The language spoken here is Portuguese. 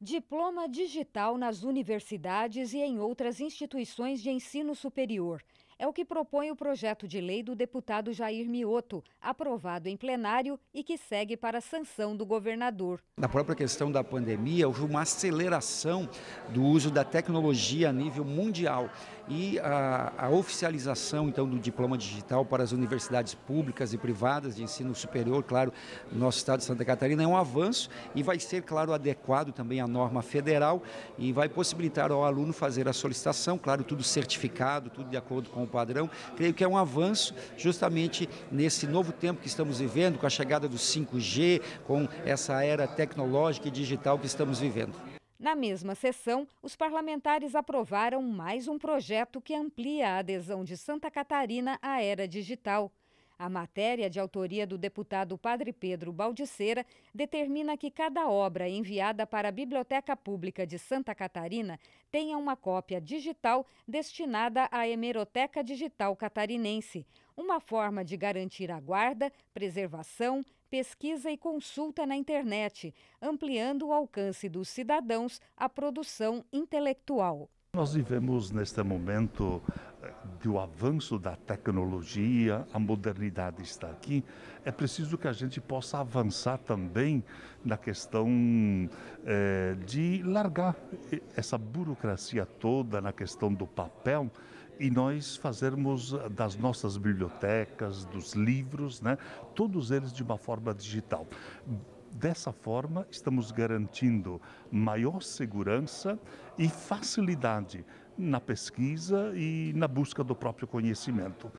Diploma digital nas universidades e em outras instituições de ensino superior. É o que propõe o projeto de lei do deputado Jair Mioto, aprovado em plenário e que segue para a sanção do governador. Na própria questão da pandemia, houve uma aceleração do uso da tecnologia a nível mundial e a, a oficialização então do diploma digital para as universidades públicas e privadas de ensino superior, claro, no nosso estado de Santa Catarina é um avanço e vai ser, claro, adequado também à norma federal e vai possibilitar ao aluno fazer a solicitação, claro, tudo certificado, tudo de acordo com com o padrão, creio que é um avanço justamente nesse novo tempo que estamos vivendo, com a chegada do 5G, com essa era tecnológica e digital que estamos vivendo. Na mesma sessão, os parlamentares aprovaram mais um projeto que amplia a adesão de Santa Catarina à era digital. A matéria, de autoria do deputado Padre Pedro Baldiceira, determina que cada obra enviada para a Biblioteca Pública de Santa Catarina tenha uma cópia digital destinada à Hemeroteca Digital Catarinense, uma forma de garantir a guarda, preservação, pesquisa e consulta na internet, ampliando o alcance dos cidadãos à produção intelectual. Nós vivemos neste momento eh, do avanço da tecnologia, a modernidade está aqui. É preciso que a gente possa avançar também na questão eh, de largar essa burocracia toda, na questão do papel e nós fazermos eh, das nossas bibliotecas, dos livros, né, todos eles de uma forma digital Dessa forma, estamos garantindo maior segurança e facilidade na pesquisa e na busca do próprio conhecimento.